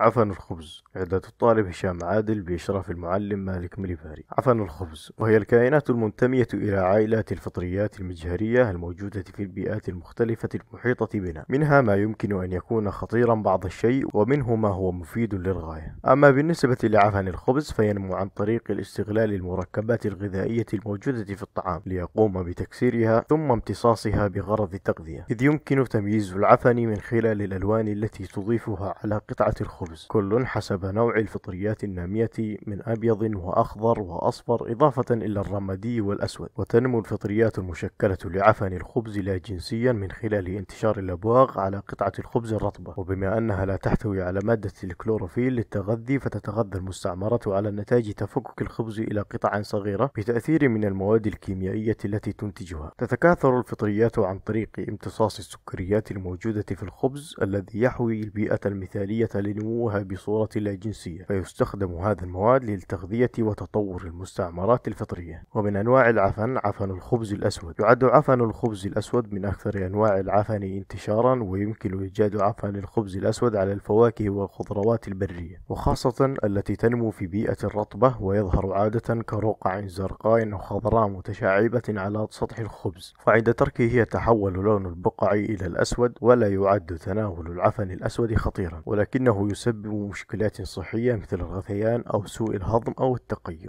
عفن الخبز إعداد الطالب هشام عادل بإشراف المعلم مالك مليفاري عفن الخبز وهي الكائنات المنتمية إلى عائلات الفطريات المجهرية الموجودة في البيئات المختلفة المحيطة بنا منها ما يمكن أن يكون خطيرا بعض الشيء ومنه ما هو مفيد للغاية أما بالنسبة لعفن الخبز فينمو عن طريق الاستغلال المركبات الغذائية الموجودة في الطعام ليقوم بتكسيرها ثم امتصاصها بغرض التغذية إذ يمكن تمييز العفن من خلال الألوان التي تضيفها على قطعة الخبز الخبز كل حسب نوع الفطريات النامية من أبيض وأخضر وأصفر إضافة إلى الرمادي والأسود وتنمو الفطريات المشكلة لعفن الخبز لا جنسيا من خلال انتشار الأبواغ على قطعة الخبز الرطبة وبما أنها لا تحتوي على مادة الكلوروفيل للتغذي فتتغذى المستعمرة على نتائج تفكك الخبز إلى قطع صغيرة بتأثير من المواد الكيميائية التي تنتجها تتكاثر الفطريات عن طريق امتصاص السكريات الموجودة في الخبز الذي يحوي البيئة المثالية لنمو يسموها بصورة لا جنسية فيستخدم هذا المواد للتغذية وتطور المستعمرات الفطرية ومن أنواع العفن عفن الخبز الأسود يعد عفن الخبز الأسود من أكثر أنواع العفن انتشارا ويمكن إيجاد عفن الخبز الأسود على الفواكه والخضروات البرية وخاصة التي تنمو في بيئة رطبة ويظهر عادة كرقع زرقاء وخضراء خضراء متشعبة على سطح الخبز فعند تركه يتحول لون البقع إلى الأسود ولا يعد تناول العفن الأسود خطيرا ولكنه تسبب مشكلات صحية مثل الغثيان أو سوء الهضم أو التقيؤ